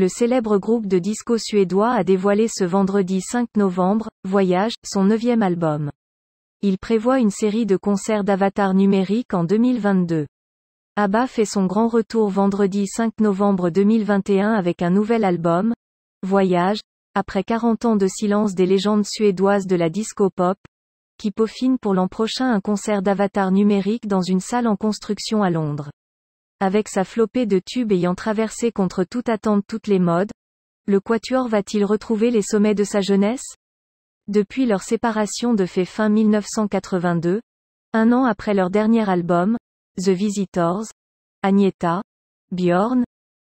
Le célèbre groupe de disco suédois a dévoilé ce vendredi 5 novembre, Voyage, son neuvième album. Il prévoit une série de concerts d'avatar numérique en 2022. ABBA fait son grand retour vendredi 5 novembre 2021 avec un nouvel album, Voyage, après 40 ans de silence des légendes suédoises de la disco-pop, qui peaufine pour l'an prochain un concert d'avatar numérique dans une salle en construction à Londres. Avec sa flopée de tubes ayant traversé contre toute attente toutes les modes, le Quatuor va-t-il retrouver les sommets de sa jeunesse Depuis leur séparation de fait fin 1982, un an après leur dernier album, The Visitors, Agnetha, Bjorn,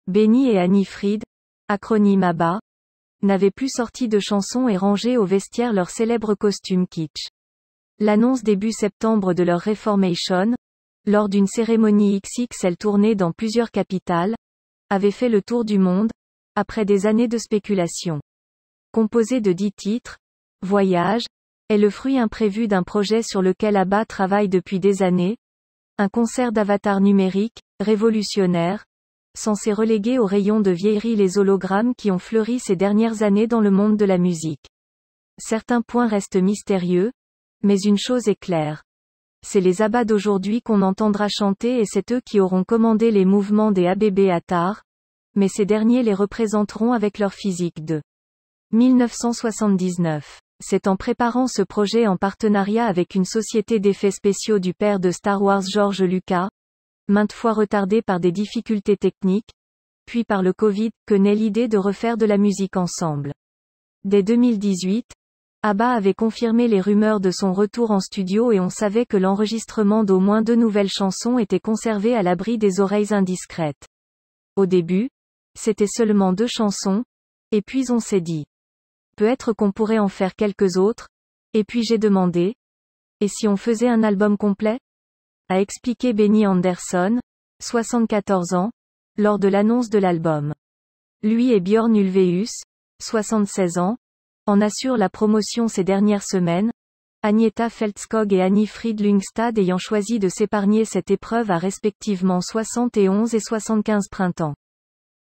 Benny et Annie Fried, acronyme ABBA, n'avaient plus sorti de chansons et rangé au vestiaire leur célèbre costume kitsch. L'annonce début septembre de leur Reformation, lors d'une cérémonie XXL tournée dans plusieurs capitales, avait fait le tour du monde, après des années de spéculation. Composé de dix titres, Voyage, est le fruit imprévu d'un projet sur lequel ABBA travaille depuis des années, un concert d'avatar numérique, révolutionnaire, censé reléguer au rayon de vieillerie les hologrammes qui ont fleuri ces dernières années dans le monde de la musique. Certains points restent mystérieux, mais une chose est claire c'est les abats d'aujourd'hui qu'on entendra chanter et c'est eux qui auront commandé les mouvements des ABB tard, mais ces derniers les représenteront avec leur physique de 1979. C'est en préparant ce projet en partenariat avec une société d'effets spéciaux du père de Star Wars George Lucas, maintes fois retardé par des difficultés techniques, puis par le Covid, que naît l'idée de refaire de la musique ensemble. Dès 2018, ABBA avait confirmé les rumeurs de son retour en studio et on savait que l'enregistrement d'au moins deux nouvelles chansons était conservé à l'abri des oreilles indiscrètes. Au début, c'était seulement deux chansons, et puis on s'est dit, peut-être qu'on pourrait en faire quelques autres, et puis j'ai demandé, et si on faisait un album complet a expliqué Benny Anderson, 74 ans, lors de l'annonce de l'album. Lui et Björn Ulveus, 76 ans, en assure la promotion ces dernières semaines, Agneta Feldskog et Annie Fried ayant choisi de s'épargner cette épreuve à respectivement 71 et 75 printemps.